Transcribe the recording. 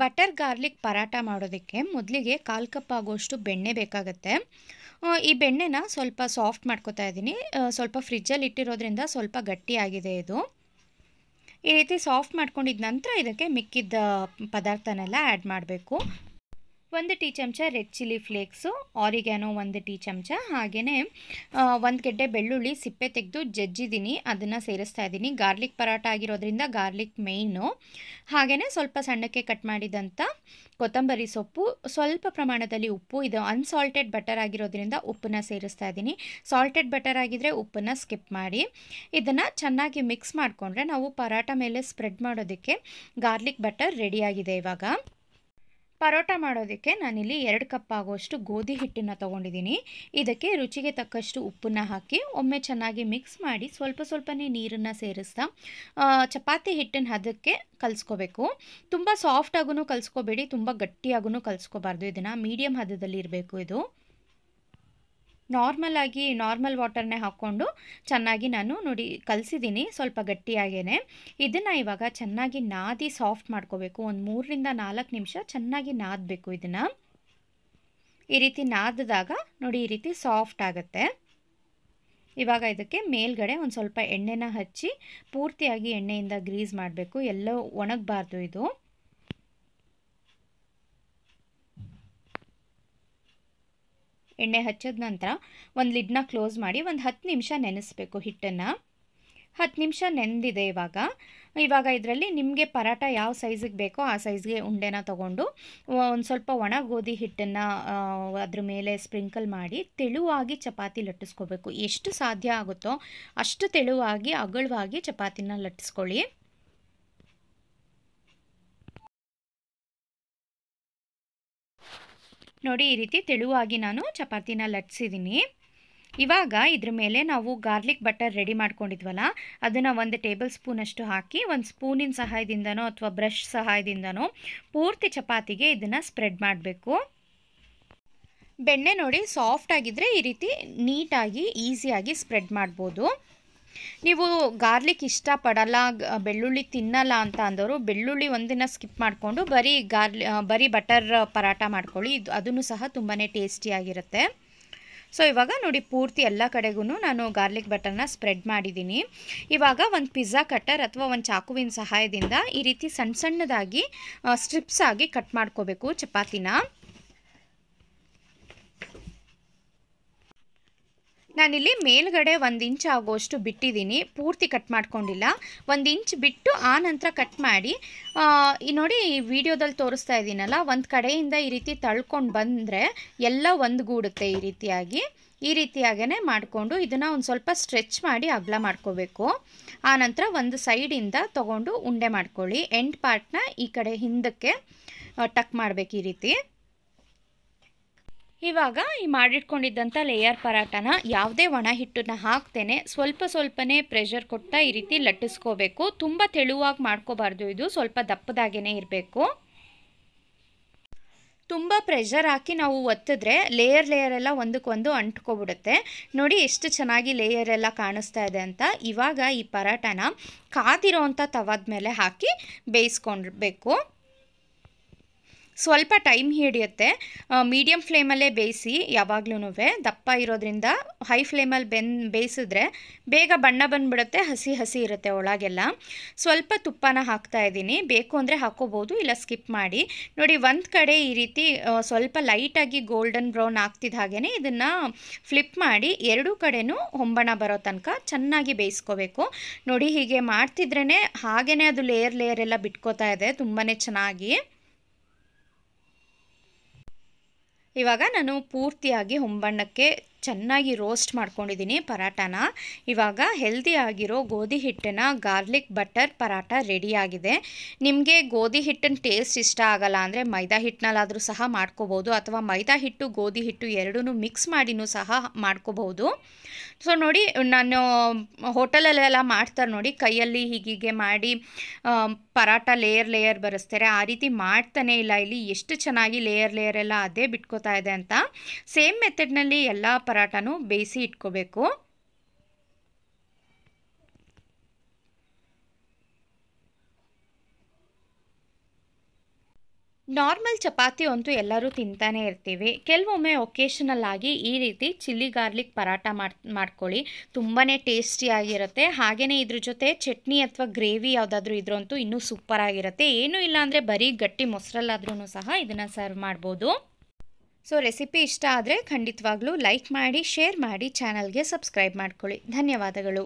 butter garlic paratha ಮಾಡೋದಕ್ಕೆ ಮೊದಲಿಗೆ ಕಾಲು cup ಆಗೋಷ್ಟು ಬೆಣ್ಣೆ ಬೇಕಾಗುತ್ತೆ ಈ ಬೆಣ್ಣೆನ ಸ್ವಲ್ಪ ಸಾಫ್ಟ್ ಮಾಡ್ಕೋತಾ ಇದ್ದೀನಿ ಸ್ವಲ್ಪ ಫ್ರಿಜ್ಜಲ್ಲಿ ಇಟ್ಟಿರೋದ್ರಿಂದ ಸ್ವಲ್ಪ ಗಟ್ಟಿಯಾಗಿದೆ ಇದು ಈ ರೀತಿ ಸಾಫ್ಟ್ ಮಾಡ್ಕೊಂಡಿದ್ದ ನಂತರ ಇದಕ್ಕೆ ಮಿಕ್ಕಿದ್ದ ಪದಾರ್ಥನೆಲ್ಲ ಆ್ಯಡ್ ಮಾಡಬೇಕು ಒಂದು ಟೀ ಚಮಚ ರೆಡ್ ಚಿಲ್ಲಿ ಫ್ಲೇಕ್ಸು ಆರಿಗ್ಯಾನೋ ಒಂದು ಟೀ ಚಮಚ ಹಾಗೆಯೇ ಒಂದು ಗೆಡ್ಡೆ ಬೆಳ್ಳುಳ್ಳಿ ಸಿಪ್ಪೆ ತೆಗೆದು ಜಜ್ಜಿದ್ದೀನಿ ಅದನ್ನು ಸೇರಿಸ್ತಾ ಇದ್ದೀನಿ ಗಾರ್ಲಿಕ್ ಪರಾಟ ಆಗಿರೋದ್ರಿಂದ ಗಾರ್ಲಿಕ್ ಮೇಯ್ನು ಹಾಗೆಯೇ ಸ್ವಲ್ಪ ಸಣ್ಣಕ್ಕೆ ಕಟ್ ಮಾಡಿದಂಥ ಕೊತ್ತಂಬರಿ ಸೊಪ್ಪು ಸ್ವಲ್ಪ ಪ್ರಮಾಣದಲ್ಲಿ ಉಪ್ಪು ಇದು ಅನ್ಸಾಲ್ಟೆಡ್ ಬಟರ್ ಆಗಿರೋದ್ರಿಂದ ಉಪ್ಪನ್ನ ಸೇರಿಸ್ತಾ ಇದ್ದೀನಿ ಸಾಲ್ಟೆಡ್ ಬಟರ್ ಆಗಿದ್ದರೆ ಉಪ್ಪನ್ನು ಸ್ಕಿಪ್ ಮಾಡಿ ಇದನ್ನು ಚೆನ್ನಾಗಿ ಮಿಕ್ಸ್ ಮಾಡಿಕೊಂಡ್ರೆ ನಾವು ಪರಾಟ ಮೇಲೆ ಸ್ಪ್ರೆಡ್ ಮಾಡೋದಕ್ಕೆ ಗಾರ್ಲಿಕ್ ಬಟರ್ ರೆಡಿಯಾಗಿದೆ ಇವಾಗ ಪರೋಟ ಮಾಡೋದಕ್ಕೆ ನಾನಿಲ್ಲಿ ಎರಡು ಕಪ್ ಆಗುವಷ್ಟು ಗೋಧಿ ಹಿಟ್ಟನ್ನು ತೊಗೊಂಡಿದ್ದೀನಿ ಇದಕ್ಕೆ ರುಚಿಗೆ ತಕ್ಕಷ್ಟು ಉಪ್ಪನ್ನು ಹಾಕಿ ಒಮ್ಮೆ ಚೆನ್ನಾಗಿ ಮಿಕ್ಸ್ ಮಾಡಿ ಸ್ವಲ್ಪ ಸ್ವಲ್ಪನೇ ನೀರನ್ನು ಸೇರಿಸ್ತಾ ಚಪಾತಿ ಹಿಟ್ಟನ್ನು ಹದಕ್ಕೆ ಕಲಿಸ್ಕೋಬೇಕು ತುಂಬ ಸಾಫ್ಟಾಗೂ ಕಲಿಸ್ಕೋಬೇಡಿ ತುಂಬ ಗಟ್ಟಿಯಾಗೂ ಕಲಿಸ್ಕೋಬಾರ್ದು ಇದನ್ನು ಮೀಡಿಯಮ್ ಹದದಲ್ಲಿ ಇರಬೇಕು ಇದು ನಾರ್ಮಲಾಗಿ ನಾರ್ಮಲ್ ವಾಟರ್ನೇ ಹಾಕ್ಕೊಂಡು ಚೆನ್ನಾಗಿ ನಾನು ನೋಡಿ ಕಲಸಿದ್ದೀನಿ ಸ್ವಲ್ಪ ಗಟ್ಟಿಯಾಗೇ ಇದನ್ನು ಇವಾಗ ಚೆನ್ನಾಗಿ ನಾದಿ ಸಾಫ್ಟ್ ಮಾಡ್ಕೋಬೇಕು ಒಂದು ಮೂರರಿಂದ ನಾಲ್ಕು ನಿಮಿಷ ಚೆನ್ನಾಗಿ ನಾದಬೇಕು ಇದನ್ನು ಈ ರೀತಿ ನಾದಿದಾಗ ನೋಡಿ ಈ ರೀತಿ ಸಾಫ್ಟ್ ಆಗುತ್ತೆ ಇವಾಗ ಇದಕ್ಕೆ ಮೇಲ್ಗಡೆ ಒಂದು ಸ್ವಲ್ಪ ಎಣ್ಣೆನ ಹಚ್ಚಿ ಪೂರ್ತಿಯಾಗಿ ಎಣ್ಣೆಯಿಂದ ಗ್ರೀಸ್ ಮಾಡಬೇಕು ಎಲ್ಲೋ ಒಣಗಬಾರ್ದು ಇದು ಎಣ್ಣೆ ಹಚ್ಚಿದ ನಂತರ ಒಂದು ಲಿಡ್ನ ಕ್ಲೋಸ್ ಮಾಡಿ ಒಂದು ಹತ್ತು ನಿಮಿಷ ನೆನೆಸ್ಬೇಕು ಹಿಟ್ಟನ್ನು ಹತ್ತು ನಿಮಿಷ ನೆನೆದಿದೆ ಇವಾಗ ಇವಾಗ ಇದರಲ್ಲಿ ನಿಮಗೆ ಪರಾಟ ಯಾವ ಸೈಜಿಗೆ ಬೇಕೋ ಆ ಸೈಜ್ಗೆ ಉಂಡೆನ ತಗೊಂಡು ಒಂದು ಸ್ವಲ್ಪ ಒಣ ಗೋಧಿ ಹಿಟ್ಟನ್ನು ಅದ್ರ ಮೇಲೆ ಸ್ಪ್ರಿಂಕಲ್ ಮಾಡಿ ತೆಳುವಾಗಿ ಚಪಾತಿ ಲಟ್ಟಿಸ್ಕೋಬೇಕು ಎಷ್ಟು ಸಾಧ್ಯ ಆಗುತ್ತೋ ಅಷ್ಟು ತೆಳುವಾಗಿ ಅಗಲವಾಗಿ ಚಪಾತಿನ ಲಟ್ಟಿಸ್ಕೊಳ್ಳಿ ನೋಡಿ ಈ ರೀತಿ ತೆಳುವಾಗಿ ನಾನು ಚಪಾತಿನ ಲಟ್ಸಿದ್ದೀನಿ ಇವಾಗ ಇದ್ರ ಮೇಲೆ ನಾವು ಗಾರ್ಲಿಕ್ ಬಟರ್ ರೆಡಿ ಮಾಡ್ಕೊಂಡಿದ್ವಲ್ಲ ಅದನ್ನು ಒಂದು ಟೇಬಲ್ ಸ್ಪೂನಷ್ಟು ಹಾಕಿ ಒಂದು ಸ್ಪೂನಿನ ಸಹಾಯದಿಂದನೋ ಅಥವಾ ಬ್ರಷ್ ಸಹಾಯದಿಂದನೋ ಪೂರ್ತಿ ಚಪಾತಿಗೆ ಇದನ್ನು ಸ್ಪ್ರೆಡ್ ಮಾಡಬೇಕು ಬೆಣ್ಣೆ ನೋಡಿ ಸಾಫ್ಟ್ ಆಗಿದ್ದರೆ ಈ ರೀತಿ ನೀಟಾಗಿ ಈಸಿಯಾಗಿ ಸ್ಪ್ರೆಡ್ ಮಾಡ್ಬೋದು ನೀವು ಗಾರ್ಲಿಕ್ ಇಷ್ಟಪಡಲ್ಲ ಬೆಳ್ಳುಳ್ಳಿ ತಿನ್ನಲ್ಲ ಅಂತ ಅಂದವರು ಬೆಳ್ಳುಳ್ಳಿ ಒಂದಿನ ಸ್ಕಿಪ್ ಮಾಡಿಕೊಂಡು ಬರೀ ಗಾರ್ಲಿ ಬರೀ ಬಟರ್ ಪರಾಟ ಮಾಡ್ಕೊಳ್ಳಿ ಇದು ಅದನ್ನು ಸಹ ತುಂಬಾ ಟೇಸ್ಟಿಯಾಗಿರುತ್ತೆ ಸೊ ಇವಾಗ ನೋಡಿ ಪೂರ್ತಿ ಎಲ್ಲ ಕಡೆಗೂ ನಾನು ಗಾರ್ಲಿಕ್ ಬಟರ್ನ ಸ್ಪ್ರೆಡ್ ಮಾಡಿದ್ದೀನಿ ಇವಾಗ ಒಂದು ಪಿಜ್ಜಾ ಕಟ್ಟರ್ ಅಥವಾ ಒಂದು ಚಾಕುವಿನ ಸಹಾಯದಿಂದ ಈ ರೀತಿ ಸಣ್ಣ ಸಣ್ಣದಾಗಿ ಸ್ಟ್ರಿಪ್ಸ್ ಆಗಿ ಕಟ್ ಮಾಡ್ಕೋಬೇಕು ಚಪಾತಿನ ನಾನಿಲ್ಲಿ ಮೇಲ್ಗಡೆ ಒಂದು ಇಂಚ್ ಆಗೋಷ್ಟು ಬಿಟ್ಟಿದ್ದೀನಿ ಪೂರ್ತಿ ಕಟ್ ಮಾಡ್ಕೊಂಡಿಲ್ಲ ಒಂದು ಇಂಚ್ ಬಿಟ್ಟು ಆ ನಂತರ ಕಟ್ ಮಾಡಿ ಈ ನೋಡಿ ಈ ವಿಡಿಯೋದಲ್ಲಿ ತೋರಿಸ್ತಾ ಇದ್ದೀನಲ್ಲ ಒಂದು ಕಡೆಯಿಂದ ಈ ರೀತಿ ತಳ್ಕೊಂಡು ಬಂದರೆ ಎಲ್ಲ ಒಂದುಗೂಡುತ್ತೆ ಈ ರೀತಿಯಾಗಿ ಈ ರೀತಿಯಾಗೇ ಮಾಡಿಕೊಂಡು ಇದನ್ನು ಒಂದು ಸ್ವಲ್ಪ ಸ್ಟ್ರೆಚ್ ಮಾಡಿ ಅಗ್ಲ ಮಾಡ್ಕೋಬೇಕು ಆನಂತರ ಒಂದು ಸೈಡಿಂದ ತೊಗೊಂಡು ಉಂಡೆ ಮಾಡ್ಕೊಳ್ಳಿ ಎಂಡ್ ಪಾರ್ಟ್ನ ಈ ಕಡೆ ಹಿಂದಕ್ಕೆ ಟಕ್ ಮಾಡಬೇಕು ಈ ರೀತಿ ಇವಾಗ ಈ ಮಾಡಿಟ್ಕೊಂಡಿದ್ದಂಥ ಲೇಯರ್ ಪರಾಟನ ಯಾವುದೇ ಒಣ ಹಿಟ್ಟನ್ನು ಹಾಕ್ತೇನೆ ಸ್ವಲ್ಪ ಸ್ವಲ್ಪನೇ ಪ್ರೆಷರ್ ಕೊಡ್ತಾ ಈ ರೀತಿ ಲಟ್ಟಿಸ್ಕೋಬೇಕು ತುಂಬ ತೆಳುವಾಗಿ ಮಾಡ್ಕೋಬಾರ್ದು ಇದು ಸ್ವಲ್ಪ ದಪ್ಪದಾಗೇ ಇರಬೇಕು ತುಂಬ ಪ್ರೆಷರ್ ಹಾಕಿ ನಾವು ಒತ್ತಿದ್ರೆ ಲೇಯರ್ ಲೇಯರ್ ಎಲ್ಲ ಒಂದಕ್ಕೊಂದು ಅಂಟ್ಕೊಬಿಡುತ್ತೆ ನೋಡಿ ಎಷ್ಟು ಚೆನ್ನಾಗಿ ಲೇಯರ್ ಎಲ್ಲ ಕಾಣಿಸ್ತಾ ಇದೆ ಅಂತ ಇವಾಗ ಈ ಪರಾಟನ ಅಂಥ ತವಾದ ಮೇಲೆ ಹಾಕಿ ಬೇಯಿಸ್ಕೊಳ್ಬೇಕು ಸ್ವಲ್ಪ ಟೈಮ್ ಹಿಡಿಯುತ್ತೆ ಮೀಡಿಯಮ್ ಫ್ಲೇಮಲ್ಲೇ ಬೇಯಿಸಿ ಯಾವಾಗ್ಲೂ ದಪ್ಪ ಇರೋದ್ರಿಂದ ಹೈ ಫ್ಲೇಮಲ್ಲಿ ಬೆನ್ ಬೇಯಿಸಿದ್ರೆ ಬೇಗ ಬಣ್ಣ ಬಂದುಬಿಡುತ್ತೆ ಹಸಿ ಹಸಿ ಇರುತ್ತೆ ಒಳಗೆಲ್ಲ ಸ್ವಲ್ಪ ತುಪ್ಪನ ಹಾಕ್ತಾ ಇದ್ದೀನಿ ಬೇಕು ಅಂದರೆ ಹಾಕೋಬೋದು ಇಲ್ಲ ಸ್ಕಿಪ್ ಮಾಡಿ ನೋಡಿ ಒಂದು ಕಡೆ ಈ ರೀತಿ ಸ್ವಲ್ಪ ಲೈಟಾಗಿ ಗೋಲ್ಡನ್ ಬ್ರೌನ್ ಆಗ್ತಿದ್ದ ಹಾಗೇ ಇದನ್ನು ಫ್ಲಿಪ್ ಮಾಡಿ ಎರಡೂ ಕಡೆಯೂ ಹೊಂಬಣ ಬರೋ ತನಕ ಚೆನ್ನಾಗಿ ಬೇಯಿಸ್ಕೋಬೇಕು ನೋಡಿ ಹೀಗೆ ಮಾಡ್ತಿದ್ರೇ ಹಾಗೇ ಅದು ಲೇಯರ್ ಲೇಯರ್ ಎಲ್ಲ ಬಿಟ್ಕೋತಾ ಇದೆ ತುಂಬಾ ಚೆನ್ನಾಗಿ ಇವಾಗ ನಾನು ಪೂರ್ತಿಯಾಗಿ ಹೊಂಬಣ್ಣಕ್ಕೆ ಚೆನ್ನಾಗಿ ರೋಸ್ಟ್ ಮಾಡ್ಕೊಂಡಿದ್ದೀನಿ ಪರಾಟಾನ ಇವಾಗ ಹೆಲ್ದಿ ಆಗಿರೋ ಗೋಧಿ ಹಿಟ್ಟನ್ನ ಗಾರ್ಲಿಕ್ ಬಟರ್ ಪರಾಟ ರೆಡಿಯಾಗಿದೆ ನಿಮಗೆ ಗೋಧಿ ಹಿಟ್ಟಿನ ಟೇಸ್ಟ್ ಇಷ್ಟ ಆಗಲ್ಲ ಅಂದರೆ ಮೈದಾ ಹಿಟ್ಟಿನಲ್ಲಾದರೂ ಸಹ ಮಾಡ್ಕೋಬೋದು ಅಥವಾ ಮೈದಾ ಹಿಟ್ಟು ಗೋಧಿ ಹಿಟ್ಟು ಎರಡೂ ಮಿಕ್ಸ್ ಮಾಡಿನೂ ಸಹ ಮಾಡ್ಕೋಬೋದು ಸೊ ನೋಡಿ ನಾನು ಹೋಟೆಲಲ್ಲೆಲ್ಲ ಮಾಡ್ತಾರೆ ನೋಡಿ ಕೈಯಲ್ಲಿ ಹೀಗೀಗೆ ಮಾಡಿ ಪರಾಟ ಲೇಯರ್ ಲೇಯರ್ ಬರೆಸ್ತಾರೆ ಆ ರೀತಿ ಮಾಡ್ತಾನೆ ಇಲ್ಲ ಇಲ್ಲಿ ಎಷ್ಟು ಚೆನ್ನಾಗಿ ಲೇಯರ್ ಲೇಯರ್ ಎಲ್ಲ ಅದೇ ಬಿಟ್ಕೋತಾ ಇದೆ ಅಂತ ಸೇಮ್ ಮೆಥಡ್ನಲ್ಲಿ ಎಲ್ಲ ಪರಾಟನೂ ಬೇಯಿಸಿ ಇಟ್ಕೋಬೇಕು ನಾರ್ಮಲ್ ಚಪಾತಿ ಅಂತೂ ಎಲ್ಲರೂ ತಿಂತಾನೆ ಇರ್ತೀವಿ ಕೆಲವೊಮ್ಮೆ ಒಕೇಶನಲ್ ಆಗಿ ಈ ರೀತಿ ಚಿಲ್ಲಿ ಗಾರ್ಲಿಕ್ ಪರಾಟ ಮಾಡಿ ಮಾಡ್ಕೊಳ್ಳಿ ತುಂಬಾ ಟೇಸ್ಟಿಯಾಗಿರುತ್ತೆ ಹಾಗೆಯೇ ಇದ್ರ ಜೊತೆ ಚಟ್ನಿ ಅಥವಾ ಗ್ರೇವಿ ಯಾವುದಾದ್ರೂ ಇದ್ರಂತೂ ಇನ್ನೂ ಸೂಪರ್ ಆಗಿರುತ್ತೆ ಏನೂ ಇಲ್ಲಾಂದರೆ ಬರೀ ಗಟ್ಟಿ ಮೊಸರಲ್ಲಾದ್ರೂ ಸಹ ಇದನ್ನು ಸರ್ವ್ ಮಾಡ್ಬೋದು ಸೊ ರೆಸಿಪಿ ಇಷ್ಟ ಆದರೆ ಖಂಡಿತವಾಗ್ಲೂ ಲೈಕ್ ಮಾಡಿ ಶೇರ್ ಮಾಡಿ ಚಾನಲ್ಗೆ ಸಬ್ಸ್ಕ್ರೈಬ್ ಮಾಡ್ಕೊಳ್ಳಿ ಧನ್ಯವಾದಗಳು